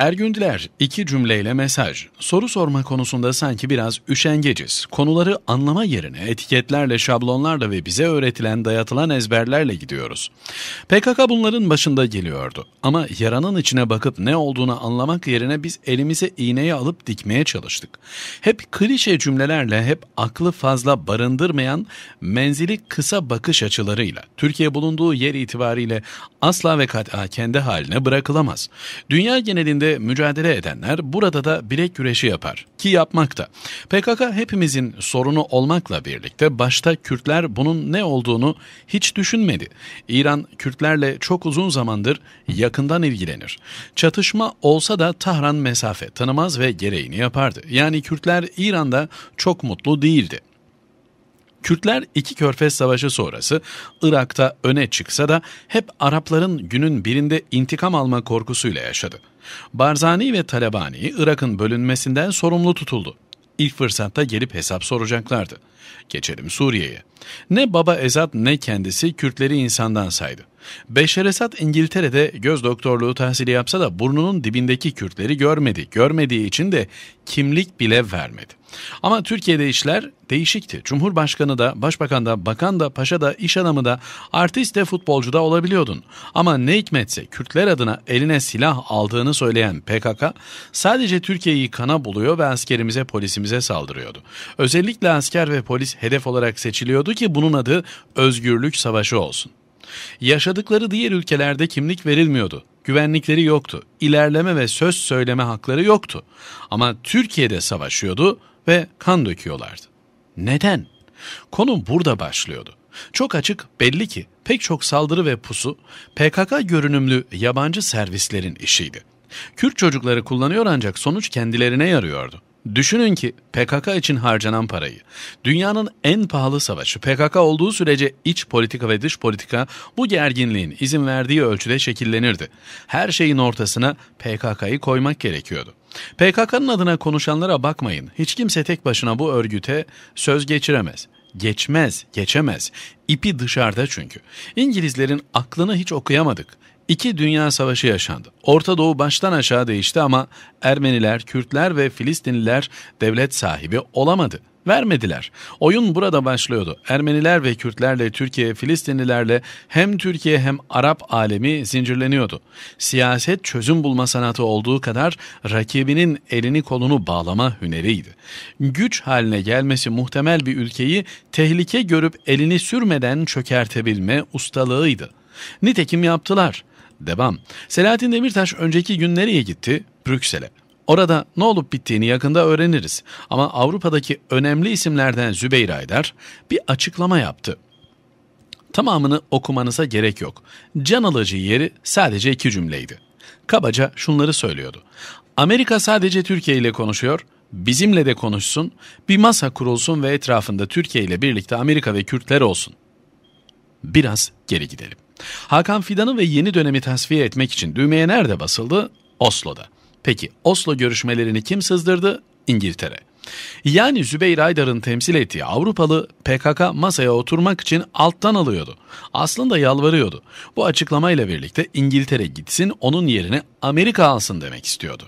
Ergün Diler, iki cümleyle mesaj. Soru sorma konusunda sanki biraz üşengeciz. Konuları anlama yerine etiketlerle, şablonlarla ve bize öğretilen, dayatılan ezberlerle gidiyoruz. PKK bunların başında geliyordu. Ama yaranın içine bakıp ne olduğunu anlamak yerine biz elimize iğneyi alıp dikmeye çalıştık. Hep klişe cümlelerle, hep aklı fazla barındırmayan menzili kısa bakış açılarıyla. Türkiye bulunduğu yer itibariyle asla ve kat'a kendi haline bırakılamaz. Dünya genelinde ülkede mücadele edenler burada da bilek güreşi yapar ki yapmakta. PKK hepimizin sorunu olmakla birlikte başta Kürtler bunun ne olduğunu hiç düşünmedi. İran Kürtlerle çok uzun zamandır yakından ilgilenir. Çatışma olsa da Tahran mesafe tanımaz ve gereğini yapardı. Yani Kürtler İran'da çok mutlu değildi. Kürtler iki Körfez Savaşı sonrası Irak'ta öne çıksa da hep Arapların günün birinde intikam alma korkusuyla yaşadı. Barzani ve Talabani Irak'ın bölünmesinden sorumlu tutuldu. İlk fırsatta gelip hesap soracaklardı. Geçelim Suriye'ye. Ne Baba Ezad ne kendisi Kürtleri insandan saydı. Beşer Esad İngiltere'de göz doktorluğu tahsili yapsa da burnunun dibindeki Kürtleri görmedi. Görmediği için de kimlik bile vermedi. Ama Türkiye'de işler değişikti. Cumhurbaşkanı da, başbakan da, bakan da, paşa da, iş adamı da, artist de, futbolcu da olabiliyordun. Ama ne hikmetse Kürtler adına eline silah aldığını söyleyen PKK sadece Türkiye'yi kana buluyor ve askerimize, polisimize saldırıyordu. Özellikle asker ve polis hedef olarak seçiliyordu ki bunun adı özgürlük savaşı olsun. Yaşadıkları diğer ülkelerde kimlik verilmiyordu. Güvenlikleri yoktu. İlerleme ve söz söyleme hakları yoktu. Ama Türkiye'de savaşıyordu ve kan döküyorlardı. Neden? Konu burada başlıyordu. Çok açık belli ki pek çok saldırı ve pusu PKK görünümlü yabancı servislerin işiydi. Kürt çocukları kullanıyor ancak sonuç kendilerine yarıyordu. Düşünün ki PKK için harcanan parayı, dünyanın en pahalı savaşı PKK olduğu sürece iç politika ve dış politika bu gerginliğin izin verdiği ölçüde şekillenirdi. Her şeyin ortasına PKK'yı koymak gerekiyordu. PKK'nın adına konuşanlara bakmayın. Hiç kimse tek başına bu örgüte söz geçiremez. Geçmez, geçemez. İpi dışarıda çünkü. İngilizlerin aklını hiç okuyamadık. İki dünya savaşı yaşandı. Orta Doğu baştan aşağı değişti ama Ermeniler, Kürtler ve Filistinliler devlet sahibi olamadı. Vermediler. Oyun burada başlıyordu. Ermeniler ve Kürtlerle Türkiye, Filistinlilerle hem Türkiye hem Arap alemi zincirleniyordu. Siyaset çözüm bulma sanatı olduğu kadar rakibinin elini kolunu bağlama hüneriydi. Güç haline gelmesi muhtemel bir ülkeyi tehlike görüp elini sürmeden çökertebilme ustalığıydı. Nitekim yaptılar devam. Selahattin Demirtaş önceki gün nereye gitti? Brüksel'e. Orada ne olup bittiğini yakında öğreniriz. Ama Avrupa'daki önemli isimlerden Zübeyir Aydar bir açıklama yaptı. Tamamını okumanıza gerek yok. Can alıcı yeri sadece iki cümleydi. Kabaca şunları söylüyordu. Amerika sadece Türkiye ile konuşuyor, bizimle de konuşsun, bir masa kurulsun ve etrafında Türkiye ile birlikte Amerika ve Kürtler olsun. Biraz geri gidelim. Hakan Fidan'ı ve yeni dönemi tasfiye etmek için düğmeye nerede basıldı? Oslo'da. Peki Oslo görüşmelerini kim sızdırdı? İngiltere. Yani Zübeyir Aydar'ın temsil ettiği Avrupalı PKK masaya oturmak için alttan alıyordu. Aslında yalvarıyordu. Bu açıklamayla birlikte İngiltere gitsin onun yerine Amerika alsın demek istiyordu.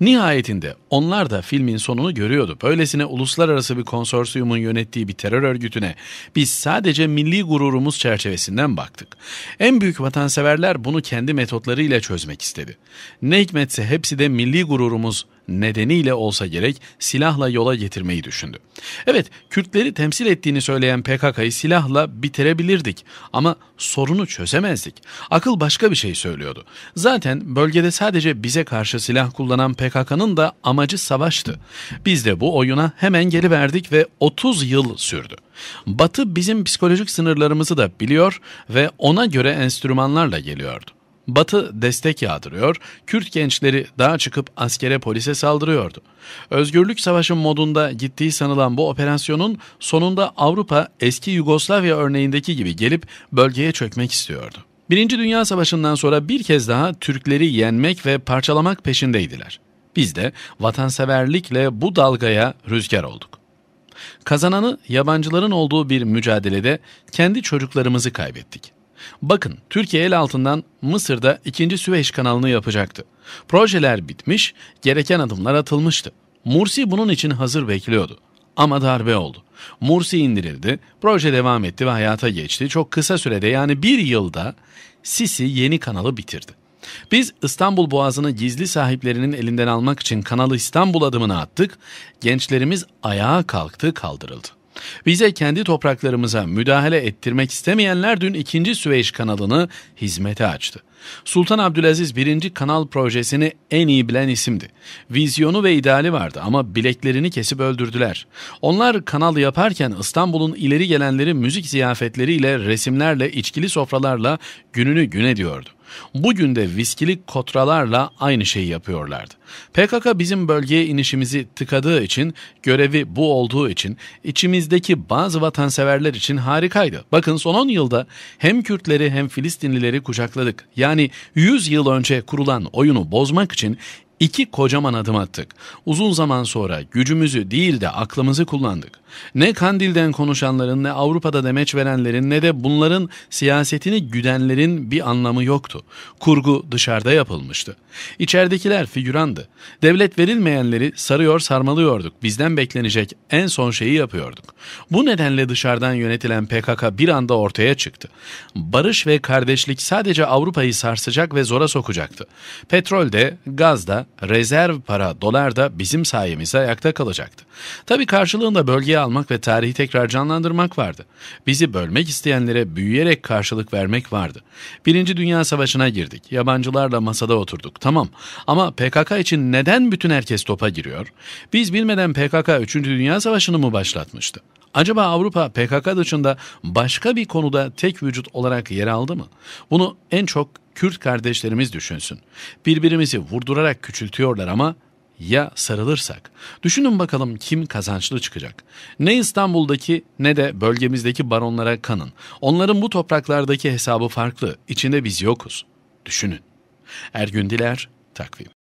Nihayetinde onlar da filmin sonunu görüyordu. Böylesine uluslararası bir konsorsiyumun yönettiği bir terör örgütüne biz sadece milli gururumuz çerçevesinden baktık. En büyük vatanseverler bunu kendi metotlarıyla çözmek istedi. Ne hikmetse hepsi de milli gururumuz nedeniyle olsa gerek silahla yola getirmeyi düşündü. Evet Kürtleri temsil ettiğini söyleyen PKK'yı silahla bitirebilirdik ama sorunu çözemezdik. Akıl başka bir şey söylüyordu. Zaten bölgede sadece bize karşı silah kullanan PKK'nın da amacı savaştı. Biz de bu oyuna hemen geri verdik ve 30 yıl sürdü. Batı bizim psikolojik sınırlarımızı da biliyor ve ona göre enstrümanlarla geliyordu. Batı destek yağdırıyor, Kürt gençleri dağa çıkıp askere polise saldırıyordu. Özgürlük Savaşı modunda gittiği sanılan bu operasyonun sonunda Avrupa eski Yugoslavya örneğindeki gibi gelip bölgeye çökmek istiyordu. Birinci Dünya Savaşı'ndan sonra bir kez daha Türkleri yenmek ve parçalamak peşindeydiler. Biz de vatanseverlikle bu dalgaya rüzgar olduk. Kazananı yabancıların olduğu bir mücadelede kendi çocuklarımızı kaybettik. Bakın Türkiye el altından Mısır'da 2. Süveyş kanalını yapacaktı. Projeler bitmiş, gereken adımlar atılmıştı. Mursi bunun için hazır bekliyordu. Ama darbe oldu. Mursi indirildi, proje devam etti ve hayata geçti. Çok kısa sürede yani bir yılda Sisi yeni kanalı bitirdi. Biz İstanbul Boğazı'nı gizli sahiplerinin elinden almak için Kanalı İstanbul adımını attık. Gençlerimiz ayağa kalktı, kaldırıldı. Vize kendi topraklarımıza müdahale ettirmek istemeyenler dün 2. Süveyş kanalını hizmete açtı. Sultan Abdülaziz 1. Kanal projesini en iyi bilen isimdi. Vizyonu ve ideali vardı ama bileklerini kesip öldürdüler. Onlar kanal yaparken İstanbul'un ileri gelenleri müzik ziyafetleriyle, resimlerle, içkili sofralarla gününü gün ediyordu. Bugün de viskilik kotralarla aynı şeyi yapıyorlardı. PKK bizim bölgeye inişimizi tıkadığı için, görevi bu olduğu için, içimizdeki bazı vatanseverler için harikaydı. Bakın son 10 yılda hem Kürtleri hem Filistinlileri kucakladık. Yani 100 yıl önce kurulan oyunu bozmak için İki kocaman adım attık. Uzun zaman sonra gücümüzü değil de aklımızı kullandık. Ne Kandil'den konuşanların ne Avrupa'da demeç verenlerin ne de bunların siyasetini güdenlerin bir anlamı yoktu. Kurgu dışarıda yapılmıştı. İçeridekiler figürandı. Devlet verilmeyenleri sarıyor sarmalıyorduk. Bizden beklenecek en son şeyi yapıyorduk. Bu nedenle dışarıdan yönetilen PKK bir anda ortaya çıktı. Barış ve kardeşlik sadece Avrupa'yı sarsacak ve zora sokacaktı. Petrolde, gazda, rezerv para dolar da bizim sayemizde ayakta kalacaktı. Tabii karşılığında bölgeyi almak ve tarihi tekrar canlandırmak vardı. Bizi bölmek isteyenlere büyüyerek karşılık vermek vardı. Birinci Dünya Savaşı'na girdik. Yabancılarla masada oturduk. Tamam ama PKK için neden bütün herkes topa giriyor? Biz bilmeden PKK 3. Dünya Savaşı'nı mı başlatmıştı? Acaba Avrupa PKK dışında başka bir konuda tek vücut olarak yer aldı mı? Bunu en çok Kürt kardeşlerimiz düşünsün. Birbirimizi vurdurarak küçültüyorlar ama ya sarılırsak? Düşünün bakalım kim kazançlı çıkacak? Ne İstanbul'daki ne de bölgemizdeki baronlara kanın. Onların bu topraklardaki hesabı farklı. İçinde biz yokuz. Düşünün. Ergün Diler, Takvim